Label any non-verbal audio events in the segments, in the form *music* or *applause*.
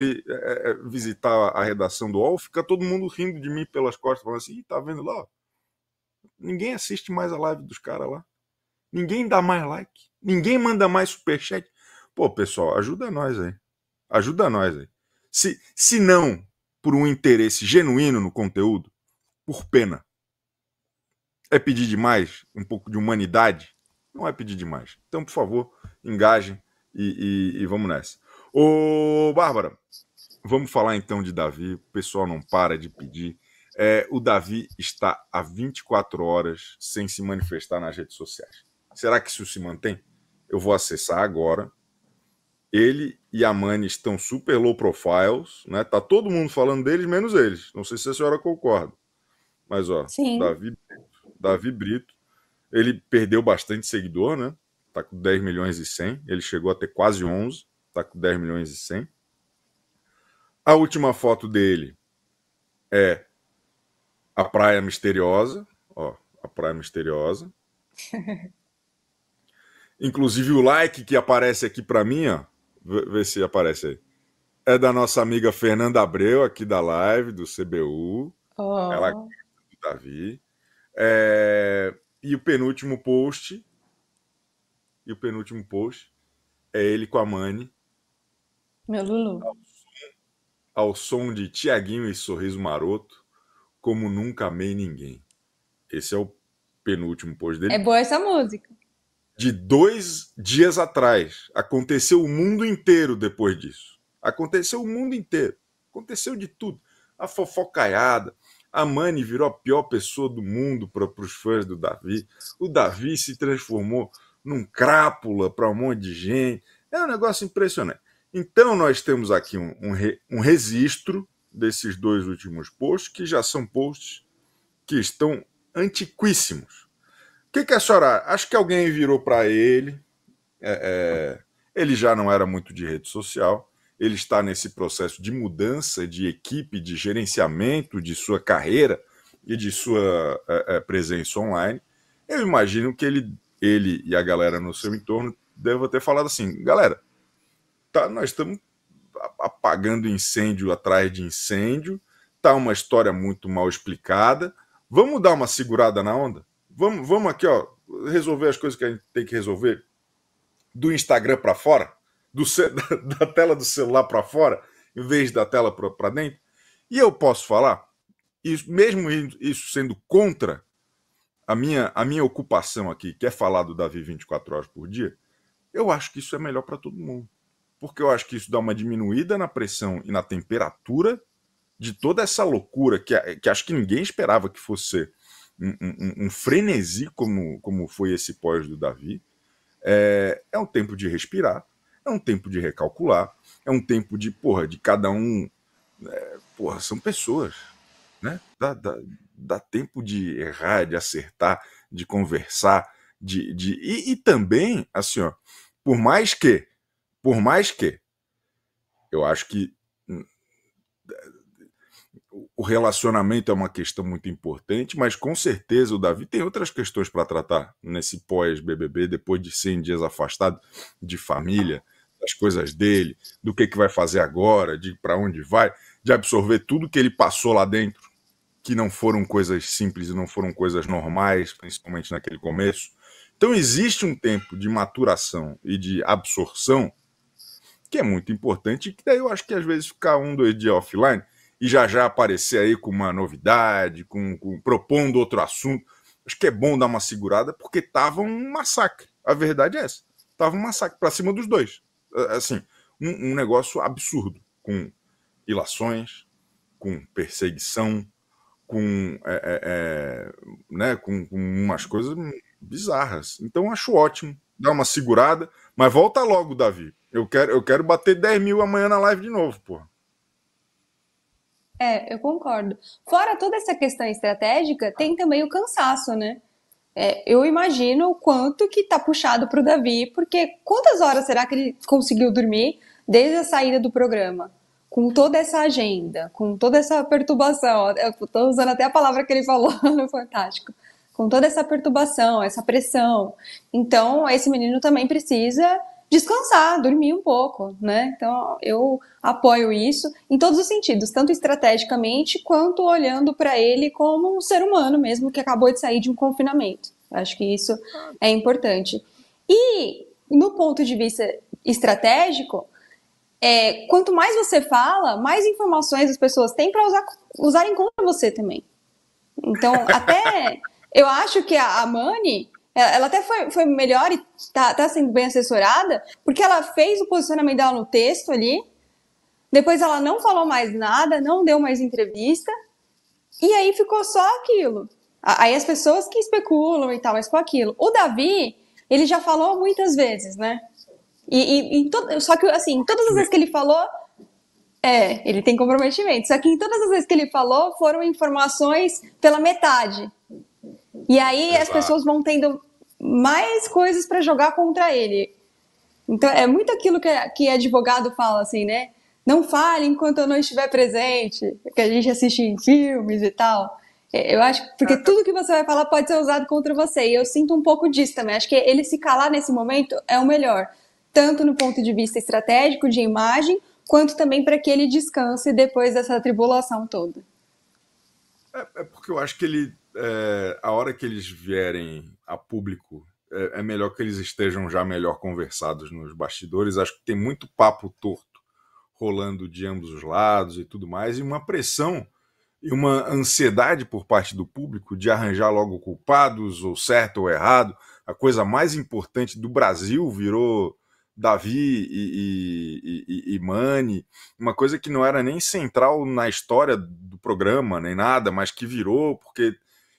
É, é, é, visitar a redação do UOL, fica todo mundo rindo de mim pelas costas, falando assim, tá vendo lá? Ninguém assiste mais a live dos caras lá. Ninguém dá mais like. Ninguém manda mais superchat. Pô, pessoal, ajuda nós aí. Ajuda nós aí. Se, se não por um interesse genuíno no conteúdo, por pena. É pedir demais um pouco de humanidade? Não é pedir demais. Então, por favor, engajem e, e, e vamos nessa. Ô, Bárbara, vamos falar então de Davi. O pessoal não para de pedir. É, o Davi está há 24 horas sem se manifestar nas redes sociais. Será que isso se mantém? Eu vou acessar agora. Ele e a Mani estão super low profiles, né? Tá todo mundo falando deles, menos eles. Não sei se a senhora concorda. Mas, ó, Sim. Davi, Davi Brito, ele perdeu bastante seguidor, né? Tá com 10 milhões e 100. Ele chegou a ter quase 11 está com 10 milhões e 100. A última foto dele é a Praia Misteriosa, ó, a Praia Misteriosa. *laughs* Inclusive o like que aparece aqui para mim, ó, vê se aparece aí. É da nossa amiga Fernanda Abreu, aqui da live, do CBU. Oh. Ela é do Davi. É... E o penúltimo post. E o penúltimo post é ele com a Mani meu Lulu. Ao som, ao som de Tiaguinho e Sorriso Maroto, como nunca amei ninguém. Esse é o penúltimo post dele. É boa essa música. De dois dias atrás. Aconteceu o mundo inteiro depois disso. Aconteceu o mundo inteiro. Aconteceu de tudo. A fofocaiada. A Mani virou a pior pessoa do mundo para os fãs do Davi. O Davi se transformou num crápula para um monte de gente. É um negócio impressionante. Então, nós temos aqui um, um, re, um registro desses dois últimos posts, que já são posts que estão antiquíssimos. O que, que a senhora Acho que alguém virou para ele. É, é, ele já não era muito de rede social. Ele está nesse processo de mudança de equipe, de gerenciamento de sua carreira e de sua é, é presença online. Eu imagino que ele, ele e a galera no seu entorno devam ter falado assim: galera, tá, nós estamos apagando incêndio atrás de incêndio, tá uma história muito mal explicada. Vamos dar uma segurada na onda? Vamos, vamos aqui, ó, resolver as coisas que a gente tem que resolver do Instagram para fora, do, *laughs* da, da, tela do celular para fora, em vez da tela para dentro. E eu posso falar, isso, mesmo isso sendo contra a minha, a minha ocupação aqui, que é falar do Davi 24 horas por dia, eu acho que isso é melhor para todo mundo porque eu acho que isso dá uma diminuída na pressão e na temperatura de toda essa loucura que, que acho que ninguém esperava que fosse um, um, um frenesi como, como foi esse pós do Davi. É, é um tempo de respirar, é um tempo de recalcular, é um tempo de, porra, de cada um. É, porra, são pessoas, né? Dá, dá, dá tempo de errar, de acertar, de conversar, de. de e, e também, assim, ó, por mais que por mais que eu acho que hum, o relacionamento é uma questão muito importante, mas com certeza o Davi tem outras questões para tratar nesse pós-BBB, depois de 100 dias afastado de família, das coisas dele, do que, que vai fazer agora, de para onde vai, de absorver tudo que ele passou lá dentro, que não foram coisas simples e não foram coisas normais, principalmente naquele começo. Então existe um tempo de maturação e de absorção que é muito importante, que daí eu acho que às vezes ficar um, dois dias offline e já já aparecer aí com uma novidade, com, com propondo outro assunto, acho que é bom dar uma segurada, porque tava um massacre. A verdade é essa. Tava um massacre para cima dos dois. É, assim, um, um negócio absurdo, com ilações, com perseguição, com, é, é, é né, com, com umas coisas bizarras. Então, acho ótimo dar uma segurada, mas volta logo, Davi. Eu quero, eu quero bater 10 mil amanhã na live de novo, porra. É, eu concordo. Fora toda essa questão estratégica, tem também o cansaço, né? É, eu imagino o quanto que tá puxado pro Davi, porque quantas horas será que ele conseguiu dormir desde a saída do programa? Com toda essa agenda, com toda essa perturbação. Eu tô usando até a palavra que ele falou *laughs* no Fantástico com toda essa perturbação, essa pressão. Então, esse menino também precisa descansar, dormir um pouco, né? Então, eu apoio isso em todos os sentidos, tanto estrategicamente quanto olhando para ele como um ser humano mesmo que acabou de sair de um confinamento. Acho que isso é importante. E no ponto de vista estratégico, é, quanto mais você fala, mais informações as pessoas têm para usar, usarem contra você também. Então, até eu acho que a, a Mani, é, ela até foi, foi melhor e tá, tá sendo bem assessorada, porque ela fez o posicionamento dela no texto ali, depois ela não falou mais nada, não deu mais entrevista, e aí ficou só aquilo. Aí as pessoas que especulam e tal, mas com aquilo. O Davi, ele já falou muitas vezes, né? E, e, e todo, só que, assim, todas as vezes que ele falou, é, ele tem comprometimento. Só que em todas as vezes que ele falou, foram informações pela metade. E aí Exato. as pessoas vão tendo mais coisas para jogar contra ele. Então é muito aquilo que, que advogado fala assim, né? Não fale enquanto eu não estiver presente, que a gente assiste em filmes e tal. É, eu acho porque ah. tudo que você vai falar pode ser usado contra você. E eu sinto um pouco disso também. Acho que ele se calar nesse momento é o melhor, tanto no ponto de vista estratégico de imagem, quanto também para que ele descanse depois dessa tribulação toda. É, é porque eu acho que ele é, a hora que eles vierem a público, é, é, melhor que eles estejam já melhor conversados nos bastidores. Acho que tem muito papo torto rolando de ambos os lados e tudo mais, e uma pressão e uma ansiedade por parte do público de arranjar logo culpados, ou certo ou errado. A coisa mais importante do Brasil virou Davi e, e, e, e Mani, uma coisa que não era nem central na história do programa, nem nada, mas que virou porque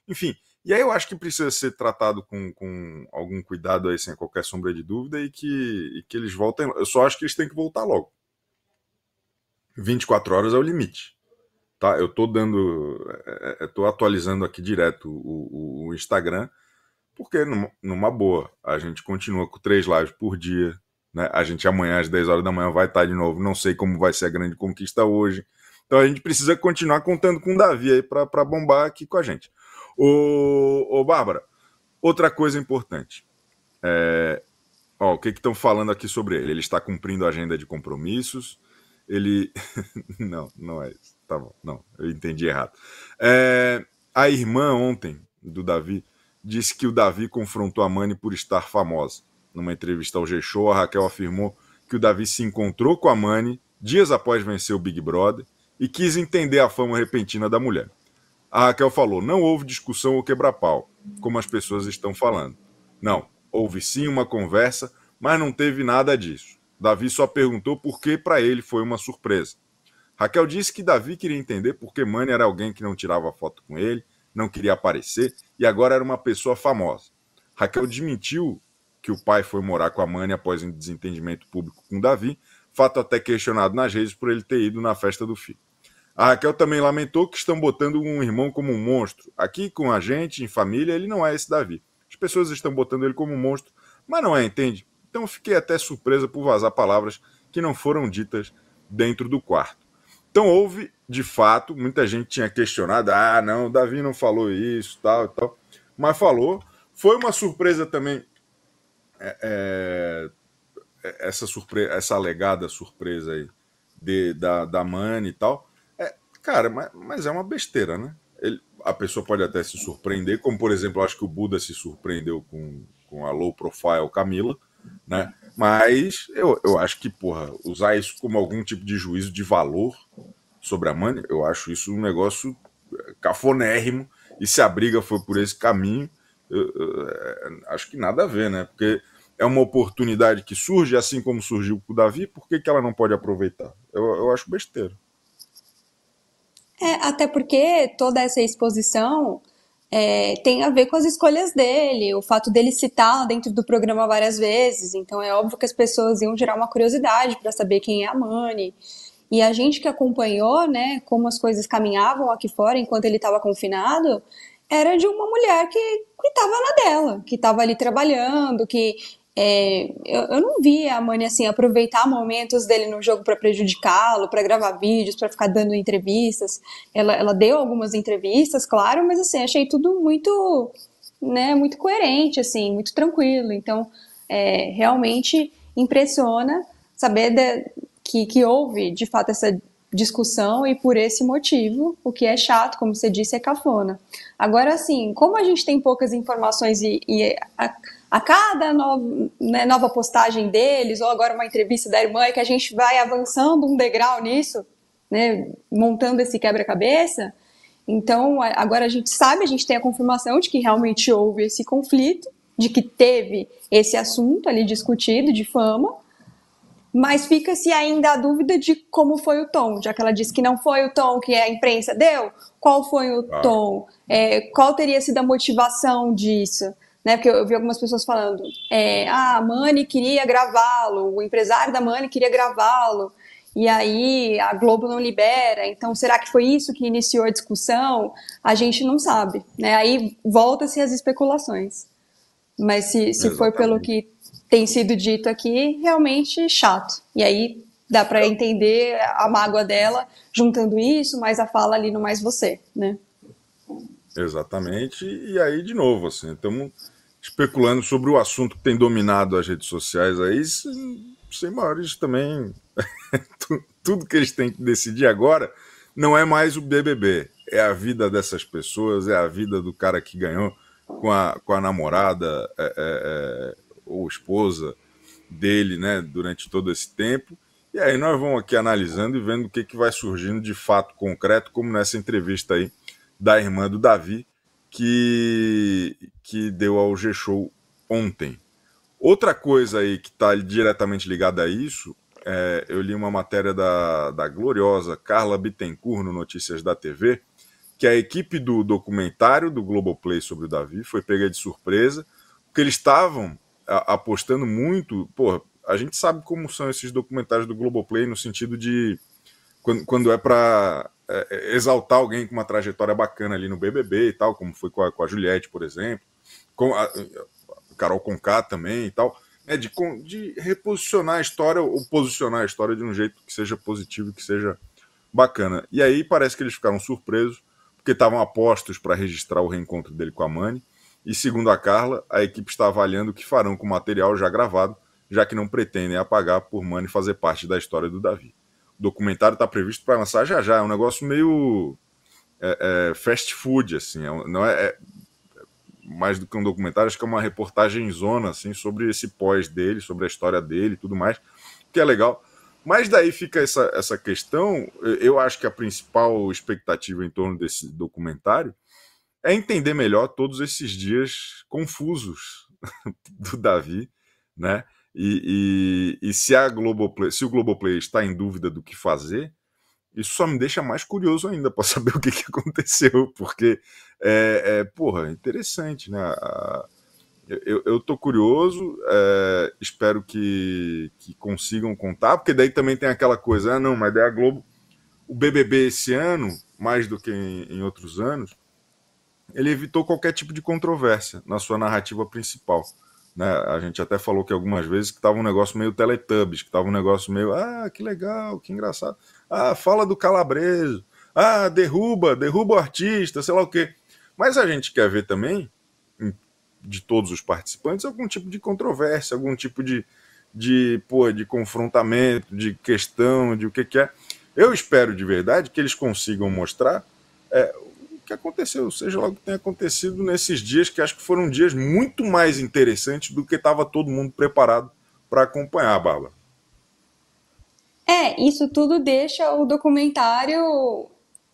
enfim, e aí eu acho que precisa ser tratado com, com algum cuidado aí, sem qualquer sombra de dúvida, e que, e que eles voltem. Eu só acho que eles têm que voltar logo. 24 horas é o limite. Tá, eu tô dando, estou é, é, é, atualizando aqui direto o, o, o Instagram, porque numa, numa, boa, a gente continua com três lives por dia, né? A gente amanhã às 10 horas da manhã vai estar de novo, não sei como vai ser a grande conquista hoje. Então a gente precisa continuar contando com o Davi aí para bombar aqui com a gente. Ô, ô Bárbara, outra coisa importante. É, ó, o que estão falando aqui sobre ele? Ele está cumprindo a agenda de compromissos. Ele. *laughs* não, não é isso. Tá bom, não, eu entendi errado. É, a irmã ontem do Davi disse que o Davi confrontou a Mani por estar famosa. Numa entrevista ao G-Show, a Raquel afirmou que o Davi se encontrou com a Mani dias após vencer o Big Brother e quis entender a fama repentina da mulher. A Raquel falou: não houve discussão ou quebra-pau, como as pessoas estão falando. Não, houve sim uma conversa, mas não teve nada disso. Davi só perguntou por que para ele foi uma surpresa. Raquel disse que Davi queria entender por que Mani era alguém que não tirava foto com ele, não queria aparecer e agora era uma pessoa famosa. Raquel desmentiu que o pai foi morar com a Mani após um desentendimento público com Davi, fato até questionado nas redes por ele ter ido na festa do filho. A Raquel também lamentou que estão botando um irmão como um monstro. Aqui com a gente, em família, ele não é esse Davi. As pessoas estão botando ele como um monstro, mas não é, entende? Então fiquei até surpresa por vazar palavras que não foram ditas dentro do quarto. Então houve, de fato, muita gente tinha questionado, ah, não, Davi não falou isso, tal e tal, mas falou. Foi uma surpresa também, é, é, é essa, surpre essa alegada surpresa aí de, da, da Mani e tal, Cara, mas, mas é uma besteira, né? Ele, a pessoa pode até se surpreender, como por exemplo, acho que o Buda se surpreendeu com, com a low profile Camila, né? Mas eu, eu acho que, porra, usar isso como algum tipo de juízo de valor sobre a Mani, eu acho isso um negócio eh, cafonérrimo. E se a briga foi por esse caminho, eu, eu, eh, acho que nada a ver, né? Porque é uma oportunidade que surge, assim como surgiu com o Davi, por que, que ela não pode aproveitar? Eu, eu acho besteira. É, até porque toda essa exposição é, tem a ver com as escolhas dele, o fato dele citar dentro do programa várias vezes. Então é óbvio que as pessoas iam gerar uma curiosidade para saber quem é a Mani. E a gente que acompanhou, né, como as coisas caminhavam aqui fora enquanto ele estava confinado, era de uma mulher que estava na dela, que estava ali trabalhando, que é, eu, eu, não vi a Mani assim aproveitar momentos dele no jogo para prejudicá-lo, para gravar vídeos, para ficar dando entrevistas. Ela, ela, deu algumas entrevistas, claro, mas assim achei tudo muito, né, muito coerente, assim, muito tranquilo. Então, é, realmente impressiona saber de, que, que houve de fato essa discussão e por esse motivo, o que é chato, como você disse, é cafona. Agora, assim, como a gente tem poucas informações e, e a, a cada né, nova postagem deles, ou agora uma entrevista da irmã, é que a gente vai avançando um degrau nisso, né, montando esse quebra-cabeça. Então, agora a gente sabe, a gente tem a confirmação de que realmente houve esse conflito, de que teve esse assunto ali discutido de fama, mas fica-se ainda a dúvida de como foi o tom, já que ela disse que não foi o tom que a imprensa deu, qual foi o ah. tom, é, qual teria sido a motivação disso né? Porque eu vi algumas pessoas falando, é, ah, a Mani queria gravá-lo, o empresário da Mani queria gravá-lo, e aí a Globo não libera. Então, será que foi isso que iniciou a discussão? A gente não sabe, né? Aí volta-se as especulações. Mas se, se for pelo que tem sido dito aqui, realmente chato. E aí dá para entender a mágoa dela juntando isso, mais a fala ali no mais você, né? Exatamente. E aí, de novo, assim, estamos especulando sobre o assunto que tem dominado as redes sociais aí, sem, maiores também. *laughs* Tudo que eles têm que decidir agora não é mais o BBB, é a vida dessas pessoas, é a vida do cara que ganhou com a, com a namorada é, é, é, ou esposa dele, né, durante todo esse tempo. E aí nós vamos aqui analisando e vendo o que, que vai surgindo de fato concreto, como nessa entrevista aí da irmã do Davi, que, que deu ao G-Show ontem. Outra coisa aí que está diretamente ligada a isso, é, eu li uma matéria da, da gloriosa Carla Bittencourt no Notícias da TV, que a equipe do documentário do Globoplay sobre o Davi foi pega de surpresa, porque eles estavam apostando muito. Porra, a gente sabe como são esses documentários do Globoplay no sentido de. Quando, quando é para é, é, exaltar alguém com uma trajetória bacana ali no BBB e tal, como foi com a, com a Juliette, por exemplo, com a, a Carol Conká também e tal, né, de, de reposicionar a história ou posicionar a história de um jeito que seja positivo, que seja bacana. E aí parece que eles ficaram surpresos, porque estavam apostos para registrar o reencontro dele com a Mani, e segundo a Carla, a equipe está avaliando o que farão com o material já gravado, já que não pretendem apagar por Mani fazer parte da história do Davi documentário está previsto para lançar já já. É um negócio meio é, é fast food, assim. É, não é, é, mais do que um documentário, acho que é uma reportagem zona, assim, sobre esse pós dele, sobre a história dele e tudo mais, que é legal. Mas daí fica essa, essa questão. Eu acho que a principal expectativa em torno desse documentário é entender melhor todos esses dias confusos *laughs* do Davi, né? E, e, e se, a Globoplay, se o Globoplay está em dúvida do que fazer, isso só me deixa mais curioso ainda para *laughs* saber o que, que aconteceu, porque é, é porra, é interessante, né? eu, eu tô curioso, é, espero que, que consigam contar, porque daí também tem aquela coisa, ah, não, mas daí a Globo, o BBB esse ano, mais do que em, em outros anos, ele evitou qualquer tipo de controvérsia na sua narrativa principal. Né? A gente até falou que algumas vezes que estava um negócio meio Teletubbies, que estava um negócio meio, ah, que legal, que engraçado. Ah, fala do calabreso. Ah, derruba, derruba o artista, sei lá o quê. Mas a gente quer ver também, de todos os participantes, algum tipo de controvérsia, algum tipo de, de, pô, de confrontamento, de questão, de o que, que é. Eu espero de verdade que eles consigam mostrar é, que aconteceu, seja lá o que tenha acontecido nesses dias, que acho que foram dias muito mais interessantes do que estava todo mundo preparado para acompanhar, Bárbara. É, isso tudo deixa o documentário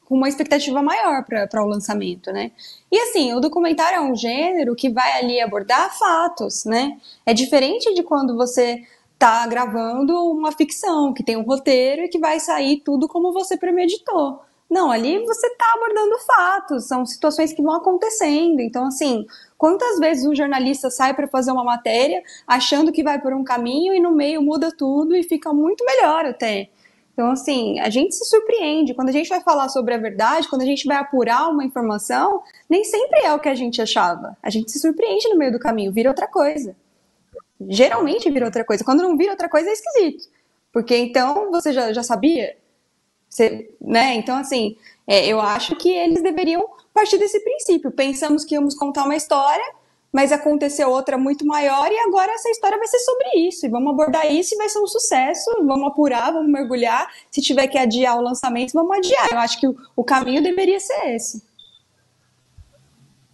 com uma expectativa maior para o lançamento, né? E assim, o documentário é um gênero que vai ali abordar fatos, né? É diferente de quando você tá gravando uma ficção que tem um roteiro e que vai sair tudo como você premeditou. Não, ali você está abordando fatos, são situações que vão acontecendo. Então, assim, quantas vezes um jornalista sai para fazer uma matéria achando que vai por um caminho e no meio muda tudo e fica muito melhor até. Então, assim, a gente se surpreende. Quando a gente vai falar sobre a verdade, quando a gente vai apurar uma informação, nem sempre é o que a gente achava. A gente se surpreende no meio do caminho, vira outra coisa. Geralmente vira outra coisa. Quando não vira outra coisa, é esquisito. Porque então você já, já sabia, você, né? Então, assim, é, eu acho que eles deveriam partir desse princípio. Pensamos que íamos contar uma história, mas aconteceu outra muito maior e agora essa história vai ser sobre isso. E vamos abordar isso e vai ser um sucesso. Vamos apurar, vamos mergulhar. Se tiver que adiar o lançamento, vamos adiar. Eu acho que o, o caminho deveria ser esse.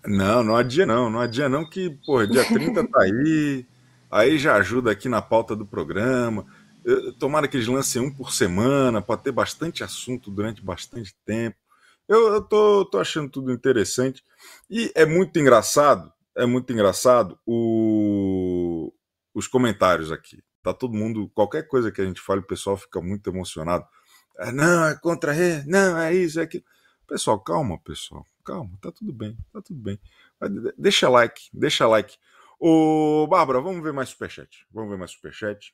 Não, não adia não, não adia não que, pô, dia 30 tá aí, aí já ajuda aqui na pauta do programa. Eh, tomara que eles lancem um por semana, para ter bastante assunto durante bastante tempo. Eu, tô, tô achando tudo interessante. E é muito engraçado, é muito engraçado o, os comentários aqui. Tá todo mundo, qualquer coisa que a gente fale, o pessoal fica muito emocionado. É, não, é contra ele, não, é isso, é aquilo. Pessoal, calma, pessoal, calma, tá tudo bem, tá tudo bem. Deixa like, deixa like. Ô, Bárbara, vamos ver mais superchat. Vamos ver mais superchat.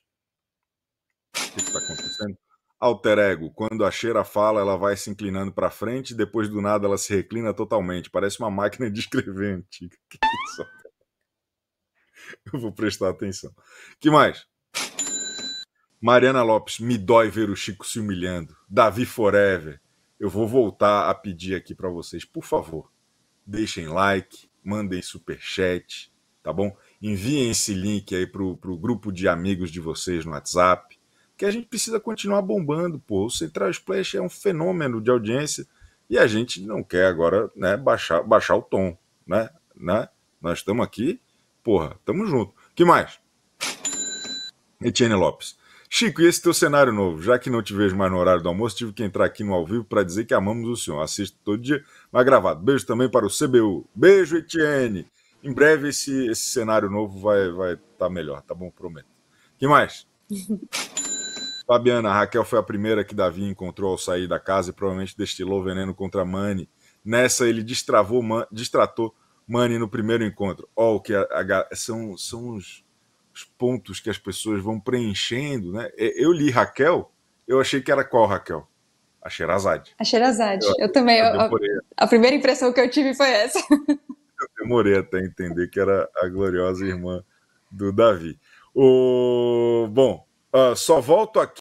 O que está acontecendo? Alter ego, quando a cheira fala, ela vai se inclinando para frente, depois do nada ela se reclina totalmente. Parece uma máquina de escrever antiga. *laughs* Que isso? Eu vou prestar atenção. Que mais? Mariana Lopes, me dói ver o Chico se humilhando. Davi Forever, eu vou voltar a pedir aqui para vocês, por favor, deixem like, mandem super chat, tá bom? Enviem esse link aí pro, pro grupo de amigos de vocês no WhatsApp que a gente precisa continuar bombando, pô. O Central Splash é um fenômeno de audiência e a gente não quer agora, né, baixar, baixar o tom, né? né? Nós estamos aqui, porra, estamos junto. Que mais? Etienne Lopes. Chico, e esse teu cenário novo? Já que não te vejo mais no horário do almoço, tive que entrar aqui no ao vivo para dizer que amamos o senhor. Assisto todo dia, mas gravado. Beijo também para o CBU. Beijo, Etienne. Em breve esse, esse cenário novo vai estar vai tá melhor, tá bom? Prometo. que mais? *laughs* Fabiana, Raquel foi a primeira que Davi encontrou ao sair da casa e provavelmente destilou veneno contra Mani. Nessa, ele destravou, man, Mani no primeiro encontro. oh, que a, a, são, são os, os, pontos que as pessoas vão preenchendo, né? Eu li Raquel, eu achei que era qual, Raquel? A Xerazade. A Xerazade. Eu, eu também. a, a primeira impressão que eu tive foi essa. eu demorei até entender que era a gloriosa irmã do Davi. O... Bom, uh, só volto aqui